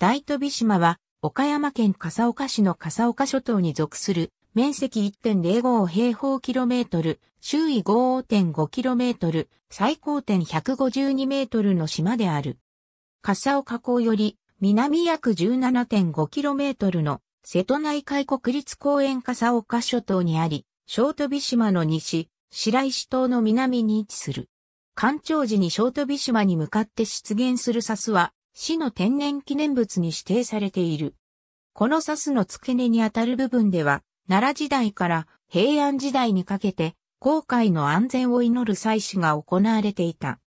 大飛島は、岡山県笠岡市の笠岡諸島に属する、面積1.05平方キロメートル、周囲5.5キロメートル、最高点152メートルの島である。笠岡港より、南約17.5キロメートルの、瀬戸内海国立公園笠岡諸島にあり、小飛島の西、白石島の南に位置する。干潮時に小飛島に向かって出現するサスは、市の天然記念物に指定されている。このサスの付け根にあたる部分では、奈良時代から平安時代にかけて、航海の安全を祈る祭祀が行われていた。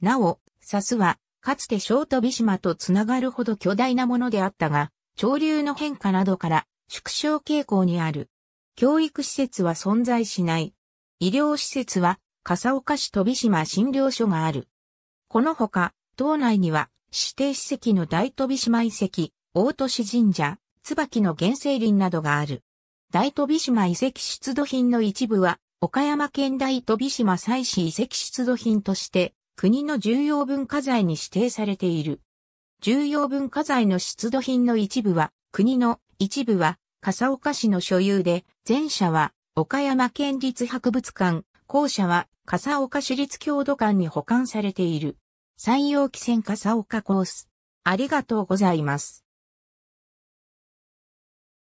なお、サスは、かつて小飛島とつながるほど巨大なものであったが、潮流の変化などから縮小傾向にある。教育施設は存在しない。医療施設は、笠岡市飛島診療所がある。このほか、島内には指定史跡の大飛島遺跡、大都市神社、椿の原生林などがある。大飛島遺跡出土品の一部は、岡山県大飛島祭祀遺跡出土品として、国の重要文化財に指定されている。重要文化財の出土品の一部は、国の一部は、笠岡市の所有で、前者は、岡山県立博物館、後者は、笠岡市立郷土館に保管されている。山陽汽船笠岡コース。ありがとうございます。